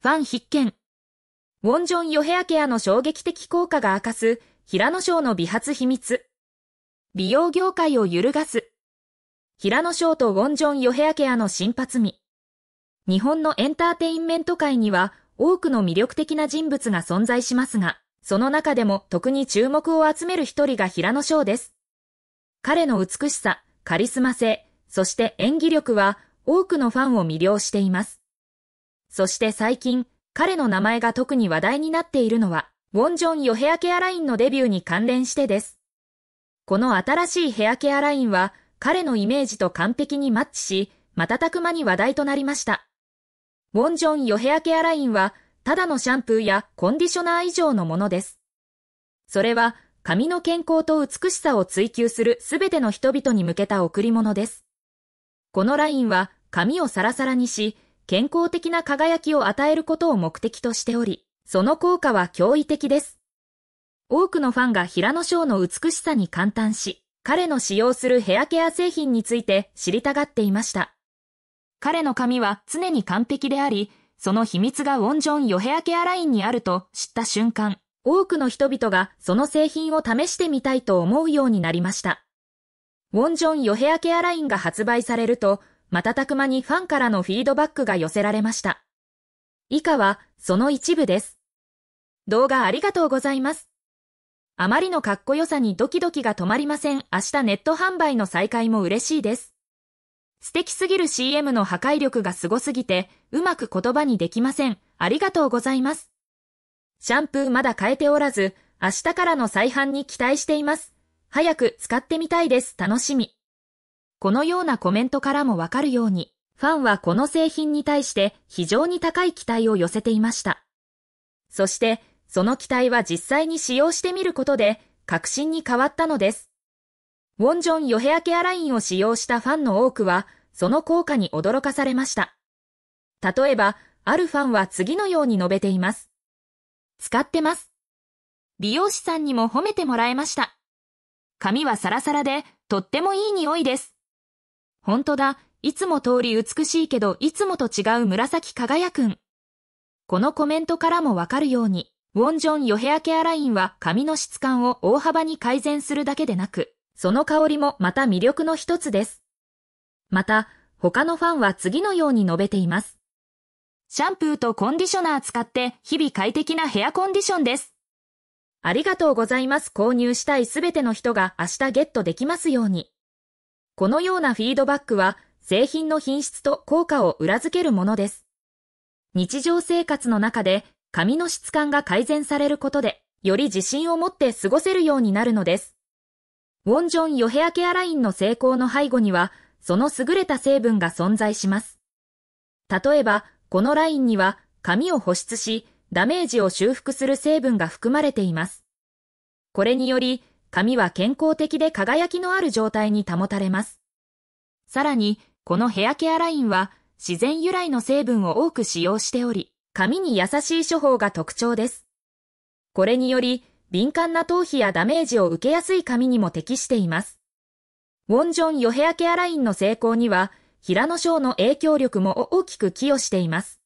ファン必見。ウォンジョン・ヨヘアケアの衝撃的効果が明かす、平野翔の美髪秘密。美容業界を揺るがす。平野翔とウォンジョン・ヨヘアケアの新発味。日本のエンターテインメント界には多くの魅力的な人物が存在しますが、その中でも特に注目を集める一人が平野翔です。彼の美しさ、カリスマ性、そして演技力は多くのファンを魅了しています。そして最近、彼の名前が特に話題になっているのは、ウォンジョンヨヘアケアラインのデビューに関連してです。この新しいヘアケアラインは、彼のイメージと完璧にマッチし、瞬く間に話題となりました。ウォンジョンヨヘアケアラインは、ただのシャンプーやコンディショナー以上のものです。それは、髪の健康と美しさを追求するすべての人々に向けた贈り物です。このラインは、髪をサラサラにし、健康的な輝きを与えることを目的としており、その効果は驚異的です。多くのファンが平野翔の美しさに感嘆し、彼の使用するヘアケア製品について知りたがっていました。彼の髪は常に完璧であり、その秘密がウォンジョンヨヘアケアラインにあると知った瞬間、多くの人々がその製品を試してみたいと思うようになりました。ウォンジョンヨヘアケアラインが発売されると、瞬く間にファンからのフィードバックが寄せられました。以下はその一部です。動画ありがとうございます。あまりのかっこよさにドキドキが止まりません。明日ネット販売の再開も嬉しいです。素敵すぎる CM の破壊力がすごすぎて、うまく言葉にできません。ありがとうございます。シャンプーまだ変えておらず、明日からの再販に期待しています。早く使ってみたいです。楽しみ。このようなコメントからもわかるように、ファンはこの製品に対して非常に高い期待を寄せていました。そして、その期待は実際に使用してみることで、革新に変わったのです。ウォンジョンヨヘアケアラインを使用したファンの多くは、その効果に驚かされました。例えば、あるファンは次のように述べています。使ってます。美容師さんにも褒めてもらえました。髪はサラサラで、とってもいい匂いです。本当だ、いつも通り美しいけど、いつもと違う紫輝くん。このコメントからもわかるように、ウォンジョンヨヘアケアラインは髪の質感を大幅に改善するだけでなく、その香りもまた魅力の一つです。また、他のファンは次のように述べています。シャンプーとコンディショナー使って日々快適なヘアコンディションです。ありがとうございます。購入したいすべての人が明日ゲットできますように。このようなフィードバックは製品の品質と効果を裏付けるものです。日常生活の中で髪の質感が改善されることで、より自信を持って過ごせるようになるのです。ウォンジョンヨヘアケアラインの成功の背後には、その優れた成分が存在します。例えば、このラインには髪を保湿し、ダメージを修復する成分が含まれています。これにより、髪は健康的で輝きのある状態に保たれます。さらに、このヘアケアラインは自然由来の成分を多く使用しており、髪に優しい処方が特徴です。これにより、敏感な頭皮やダメージを受けやすい髪にも適しています。ウォンジョンヨヘアケアラインの成功には、平野翔の影響力も大きく寄与しています。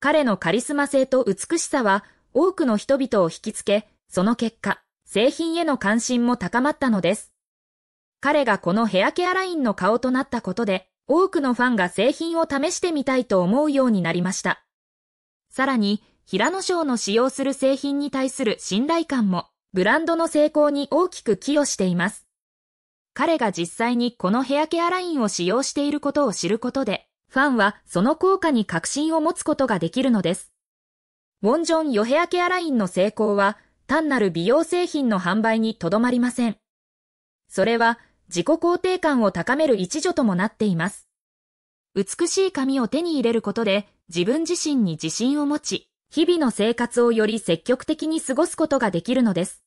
彼のカリスマ性と美しさは多くの人々を引きつけ、その結果、製品への関心も高まったのです。彼がこのヘアケアラインの顔となったことで、多くのファンが製品を試してみたいと思うようになりました。さらに、平野賞の使用する製品に対する信頼感も、ブランドの成功に大きく寄与しています。彼が実際にこのヘアケアラインを使用していることを知ることで、ファンはその効果に確信を持つことができるのです。ウォンジョンヨヘアケアラインの成功は、単なる美容製品の販売にとどまりません。それは自己肯定感を高める一助ともなっています。美しい髪を手に入れることで自分自身に自信を持ち、日々の生活をより積極的に過ごすことができるのです。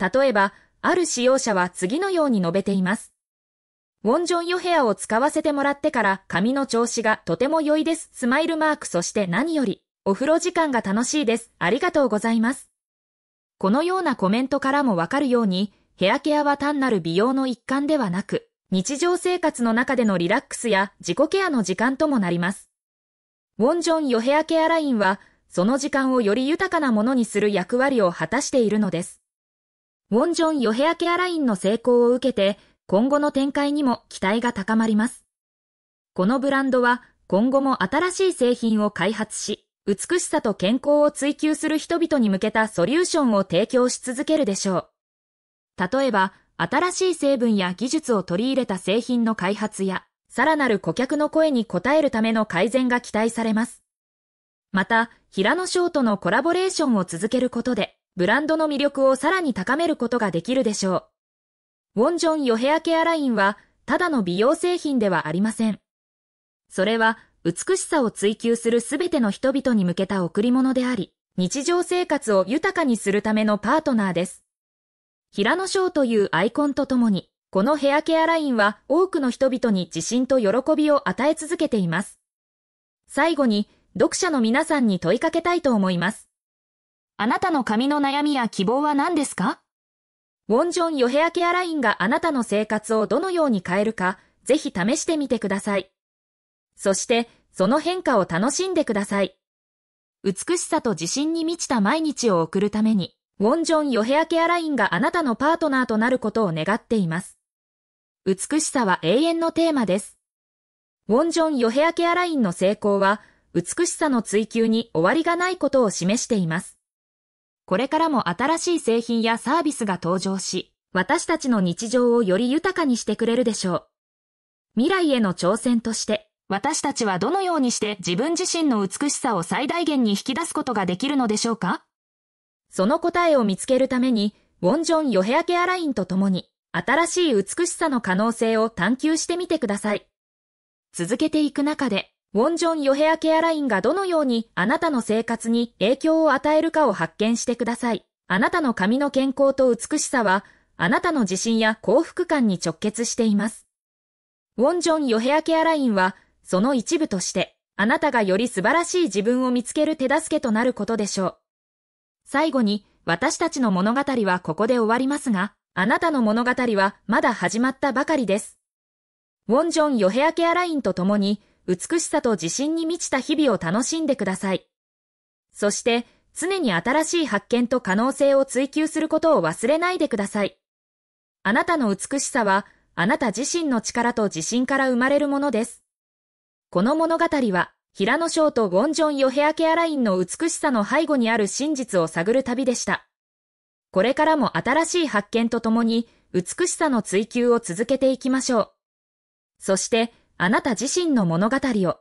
例えば、ある使用者は次のように述べています。ウォンジョンヨヘアを使わせてもらってから髪の調子がとても良いです。スマイルマークそして何より、お風呂時間が楽しいです。ありがとうございます。このようなコメントからもわかるように、ヘアケアは単なる美容の一環ではなく、日常生活の中でのリラックスや自己ケアの時間ともなります。ウォンジョンヨヘアケアラインは、その時間をより豊かなものにする役割を果たしているのです。ウォンジョンヨヘアケアラインの成功を受けて、今後の展開にも期待が高まります。このブランドは今後も新しい製品を開発し、美しさと健康を追求する人々に向けたソリューションを提供し続けるでしょう。例えば、新しい成分や技術を取り入れた製品の開発や、さらなる顧客の声に応えるための改善が期待されます。また、平野翔とのコラボレーションを続けることで、ブランドの魅力をさらに高めることができるでしょう。ウォンジョンヨヘアケアラインは、ただの美容製品ではありません。それは、美しさを追求するすべての人々に向けた贈り物であり、日常生活を豊かにするためのパートナーです。平野翔というアイコンとともに、このヘアケアラインは多くの人々に自信と喜びを与え続けています。最後に、読者の皆さんに問いかけたいと思います。あなたの髪の悩みや希望は何ですかウォンジョンヨヘアケアラインがあなたの生活をどのように変えるか、ぜひ試してみてください。そして、その変化を楽しんでください。美しさと自信に満ちた毎日を送るために、ウォンジョン・ヨヘアケアラインがあなたのパートナーとなることを願っています。美しさは永遠のテーマです。ウォンジョン・ヨヘアケアラインの成功は、美しさの追求に終わりがないことを示しています。これからも新しい製品やサービスが登場し、私たちの日常をより豊かにしてくれるでしょう。未来への挑戦として、私たちはどのようにして自分自身の美しさを最大限に引き出すことができるのでしょうかその答えを見つけるために、ウォンジョン・ヨヘアケアラインと共に、新しい美しさの可能性を探求してみてください。続けていく中で、ウォンジョン・ヨヘアケアラインがどのようにあなたの生活に影響を与えるかを発見してください。あなたの髪の健康と美しさは、あなたの自信や幸福感に直結しています。ウォンジョン・ヨヘアケアラインは、その一部として、あなたがより素晴らしい自分を見つける手助けとなることでしょう。最後に、私たちの物語はここで終わりますが、あなたの物語はまだ始まったばかりです。ウォンジョン・ヨヘアケアラインと共に、美しさと自信に満ちた日々を楽しんでください。そして、常に新しい発見と可能性を追求することを忘れないでください。あなたの美しさは、あなた自身の力と自信から生まれるものです。この物語は、平野翔とゴンジョン・ヨヘアケアラインの美しさの背後にある真実を探る旅でした。これからも新しい発見とともに、美しさの追求を続けていきましょう。そして、あなた自身の物語を。